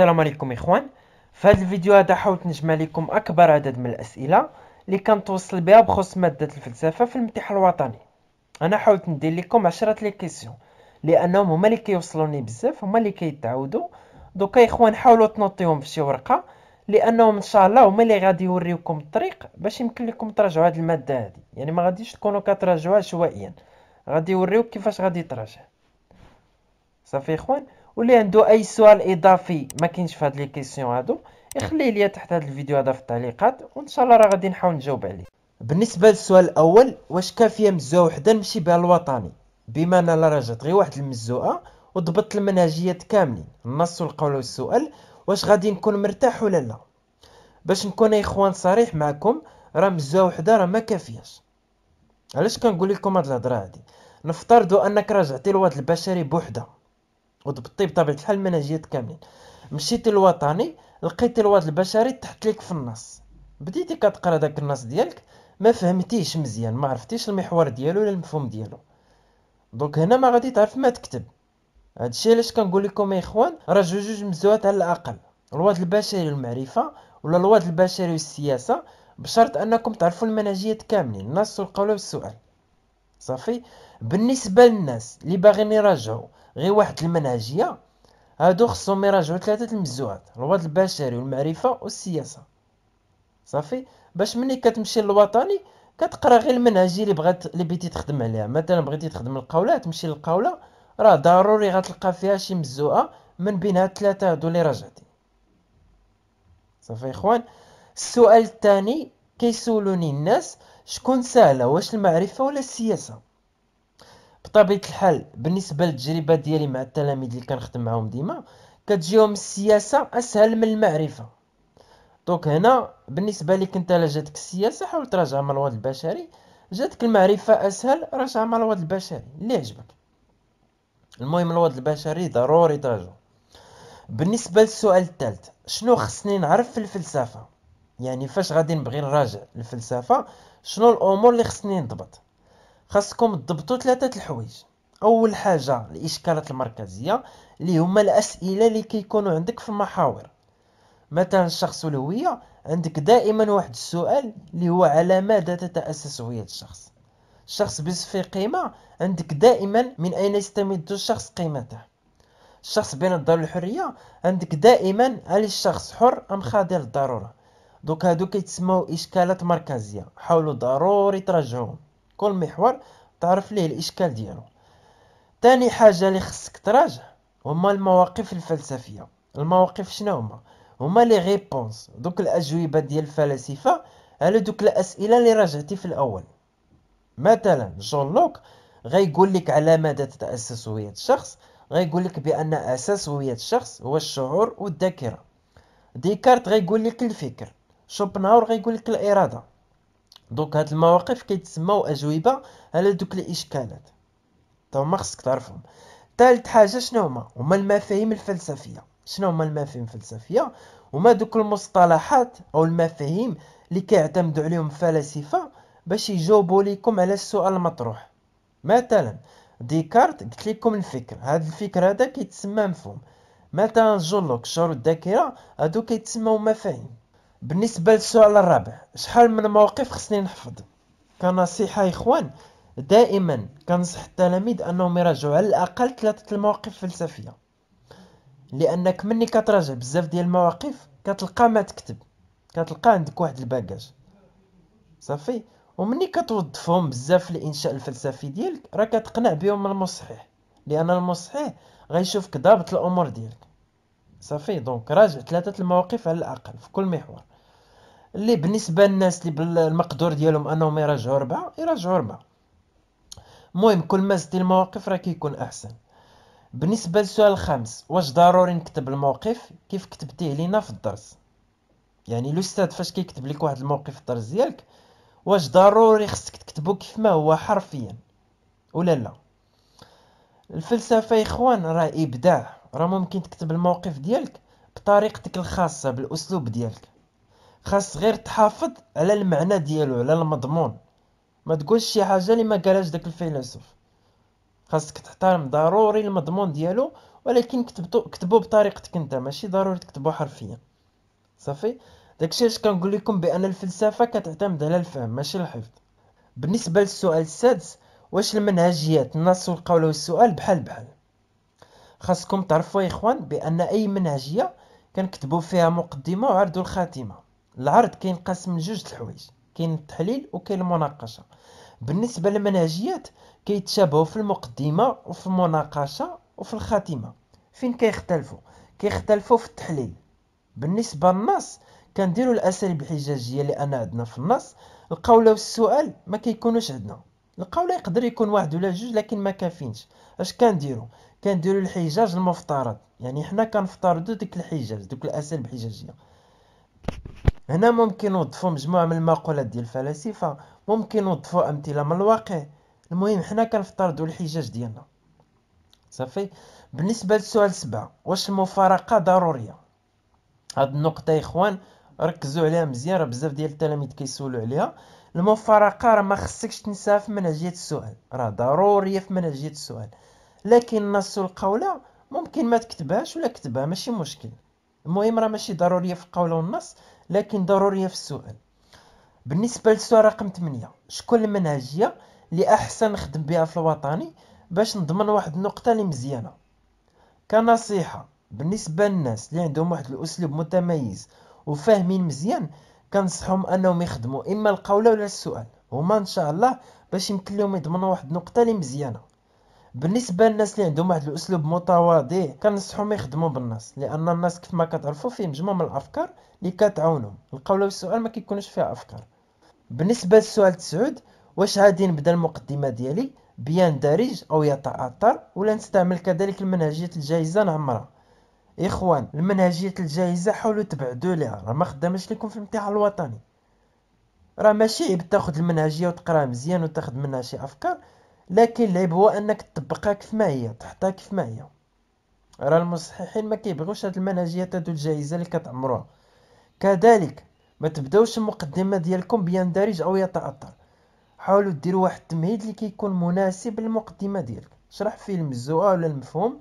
السلام عليكم اخوان في هذا الفيديو هذا حاولت نجمع لكم اكبر عدد من الاسئله اللي كنتوصل بها بخصوص ماده الفلسفه في الامتحان الوطني انا حاولت ندير لكم 10 لي كيسيون لانهم هما اللي كيوصلوني بزاف هما اللي كيتعاودوا دوكا اخوان حاولوا تنوطيهم في شي ورقه لانهم ان شاء الله هما اللي غادي يوريوكم الطريق باش يمكن لكم تراجعوا هذه الماده هذه يعني ما غاديش تكونوا كتراجعوها عشوائيا غادي يوريوك كيفاش غادي تراجع صافي اخوان واللي عنده اي سؤال اضافي ما كاينش في هاد لي كيسيون هادو يخليه ليا تحت هاد الفيديو هذا في التعليقات وان شاء الله راه غادي نحاول نجاوب عليه بالنسبه للسؤال الاول واش كافيه مزوه وحده نمشي بها الوطني بما انا لا رجعت غير واحد المزوقه وضبطت المنهجيات كاملين النص والقول والسؤال واش غادي نكون مرتاح ولا لا باش نكون اخوان صريح معكم راه مزوه وحده راه ما كافياش علاش كنقول لكم هاد الهضره هادي نفترضوا انك رجعتي الواد البشري بوحده وضبطي بطبيعه الحال المنهجيات كاملين مشيت الوطني لقيت الواد البشري تحت ليك في النص بديتي كتقرا داك النص ديالك ما فهمتيش مزيان ما عرفتيش المحور ديالو ولا المفهوم ديالو دونك هنا ما غادي تعرف ما تكتب هادشي علاش كنقول لكم يا اخوان راه جوج جوج مزوات على الاقل الواد البشري والمعرفه ولا الواد البشري والسياسه بشرط انكم تعرفوا المنهجيات كاملين النص والقول والسؤال صافي بالنسبه للناس اللي باغيين يراجعوا غير واحد المنهجيه هادو خصهم يراجعوا ثلاثه الموضوعات الوضع البشري والمعرفه والسياسه صافي باش ملي كتمشي للوطني كتقرا غير المنهجيه اللي بغات اللي بغيتي تخدم عليها مثلا بغيتي تخدم القوله تمشي للقوله راه ضروري غتلقى فيها شي مزوعه من بين هاد ثلاثه هادو اللي راجعتي صافي اخوان السؤال الثاني كيسولوني الناس شكون سهله واش المعرفه ولا السياسه بطبيعه الحال بالنسبه للتجربه ديالي مع التلاميذ اللي كنخدم معاهم ديما كتجيهم السياسه اسهل من المعرفه دونك هنا بالنسبه لك انت لا جاتك السياسه حاول تراجع مع الوضع البشري جاتك المعرفه اسهل راجع مع الوضع البشري اللي عجبك المهم الوضع البشري ضروري تراجعو بالنسبه للسؤال الثالث شنو خصني نعرف في الفلسفه يعني فاش غادي نبغي نراجع الفلسفه شنو الامور اللي خصني نضبط خاصكم تضبطوا ثلاثه الحوايج اول حاجه الاشكالات المركزيه اللي هما الاسئله اللي كيكونوا عندك في المحاور مثلا الشخص الهوية عندك دائما واحد السؤال اللي هو على ماذا تتاسس هويه الشخص الشخص في قيمه عندك دائما من اين يستمد الشخص قيمته الشخص بين الضروره الحرية عندك دائما هل الشخص حر ام خاضع للضروره دوك هادو كيتسموا اشكالات مركزيه حاولوا ضروري تراجعوهم كل محور تعرف ليه الاشكال ديالو تاني حاجه اللي خصك تراجع هما المواقف الفلسفيه المواقف شنو هما هما لي ريبونس دوك الاجوبه ديال الفلاسفه على دوك الاسئله اللي راجعتي في الاول مثلا جون لوك غيقول لك على ماذا تتاسس هويه الشخص غيقول لك بان اساس هويه الشخص هو الشعور والذاكره ديكارت غيقول لك الفكر شوبنهاور غيقول لك الاراده دونك هاد المواقف كيتسماو اجوبه على دوك الاشكالات تا هما خصك تعرفهم ثالث حاجه شنو هما هما المفاهيم الفلسفيه شنو هما المفاهيم الفلسفيه هما دوك المصطلحات او المفاهيم اللي كيعتمدوا عليهم الفلاسفه باش يجاوبوا لكم على السؤال المطروح مثلا ديكارت قلت لكم الفكر هذا الفكر هذا كيتسمى مفهوم مثلا جون لوك شعور الذاكره هادو كيتسموا مفاهيم بالنسبه للسؤال الرابع شحال من موقف خصني نحفظ كنصيحه يا اخوان دائما كنصح التلاميذ انهم يراجعوا على الاقل ثلاثه المواقف فلسفيه لانك مني كتراجع بزاف ديال المواقف كتلقى ما تكتب كتلقى عندك واحد الباكاج صافي ومني كتوظفهم بزاف في الانشاء الفلسفي ديالك راه كتقنع بهم المصحح لان المصحح غيشوفك ضابط الامور ديالك صافي دونك راجع ثلاثه المواقف على الاقل في كل محور اللي بالنسبه للناس اللي بالمقدور ديالهم انهم يراجعوا ربعه يراجعوا ربعه المهم كل ما زدتي المواقف راه كيكون احسن بالنسبه للسؤال الخامس واش ضروري نكتب الموقف كيف كتبتيه لينا في الدرس يعني الاستاذ فاش كيكتب لك واحد الموقف في الدرس ديالك واش ضروري خصك تكتبه كيف ما هو حرفيا ولا لا الفلسفه يا اخوان راه ابداع راه ممكن تكتب الموقف ديالك بطريقتك الخاصه بالاسلوب ديالك خاص غير تحافظ على المعنى ديالو على المضمون ما تقولش شي حاجه اللي ما قالهاش داك الفيلسوف خاصك تحترم ضروري المضمون ديالو ولكن كتبتو كتبو بطريقتك انت ماشي ضروري تكتبو حرفيا صافي داكشي اش كنقول لكم بان الفلسفه كتعتمد على الفهم ماشي الحفظ بالنسبه للسؤال السادس واش المنهجيات النص والقول والسؤال بحال بحال خاصكم تعرفوا يا اخوان بان اي منهجيه كنكتبوا فيها مقدمه وعرض الخاتمه العرض كينقسم لجوج الحوايج كاين التحليل وكاين المناقشه بالنسبه للمنهجيات كيتشابهوا في المقدمه وفي المناقشه وفي الخاتمه فين كيختلفوا كيختلفوا في التحليل بالنسبه للنص كنديروا الاساليب الحجاجيه اللي انا عندنا في النص القوله والسؤال ما كيكونوش عندنا القوله يقدر يكون واحد ولا جوج لكن ما كافينش اش كنديروا كنديروا الحجاج المفترض يعني حنا كنفترضوا ديك الحجاج دوك الاساليب الحجاجيه هنا ممكن نوظفوا مجموعة من المقولات ديال الفلاسفة ممكن نوظفوا أمثلة من الواقع المهم حنا كنفترضوا الحجاج ديالنا صافي بالنسبة للسؤال سبعة واش المفارقة ضرورية هاد النقطة يا إخوان ركزوا عليها مزيان راه بزاف ديال التلاميذ كيسولوا عليها المفارقة راه ما خصكش تنساها في منهجية السؤال راه ضرورية في منهجية السؤال لكن النص القولة ممكن ما تكتبهاش ولا كتبها ماشي مشكل المهم راه ماشي ضرورية في القولة والنص لكن ضرورية في السؤال بالنسبة للسؤال رقم 8 شكون المنهجية اللي أحسن نخدم بها في الوطني باش نضمن واحد النقطة اللي مزيانة كنصيحة بالنسبة للناس اللي عندهم واحد الأسلوب متميز وفاهمين مزيان كنصحهم أنهم يخدموا إما القولة ولا السؤال هما إن شاء الله باش يمكن لهم يضمنوا واحد النقطة اللي مزيانة بالنسبه للناس اللي عندهم واحد الاسلوب متواضع كنصحهم يخدموا بالناس لان الناس كيف ما كتعرفوا فيه مجموعه من الافكار اللي كتعاونهم القوله والسؤال ما كيكونوش فيها افكار بالنسبه للسؤال تسعود واش غادي نبدا المقدمه ديالي بيندرج او يتاثر ولا نستعمل كذلك المنهجيه الجاهزه نعمرها اخوان المنهجيه الجاهزه حاولوا تبعدوا ليها راه ما خدامش لكم في الامتحان الوطني راه ماشي عيب تاخذ المنهجيه وتقراها مزيان وتاخذ منها شي افكار لكن العيب هو انك تطبقها كيف ما هي تحطها كيف ما هي راه المصححين ما كيبغيوش هاد المنهجيات هادو الجائزه اللي كتعمروها كذلك ما تبداوش المقدمه ديالكم بيندرج او يتاثر حاولوا ديروا واحد التمهيد اللي كيكون مناسب للمقدمه ديالك شرح فيه المزوقه ولا المفهوم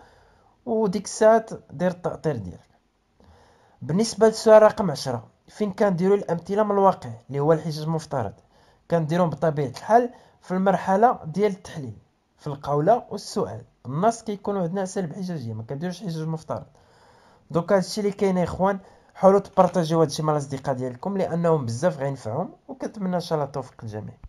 وديك الساعه دير التاطير ديالك بالنسبه للسؤال رقم عشرة فين كنديروا الامثله من الواقع اللي هو الحجج المفترض كنديرهم بطبيعه الحال في المرحله ديال التحليل في القوله والسؤال النص كيكونوا عندنا سلب حجاجيه ما كنديروش حجاج مفترض دوك هادشي اللي كاين اخوان حاولوا تبارطاجيو هادشي مع الاصدقاء ديالكم لانهم بزاف غينفعهم وكنتمنى ان شاء الله التوفيق للجميع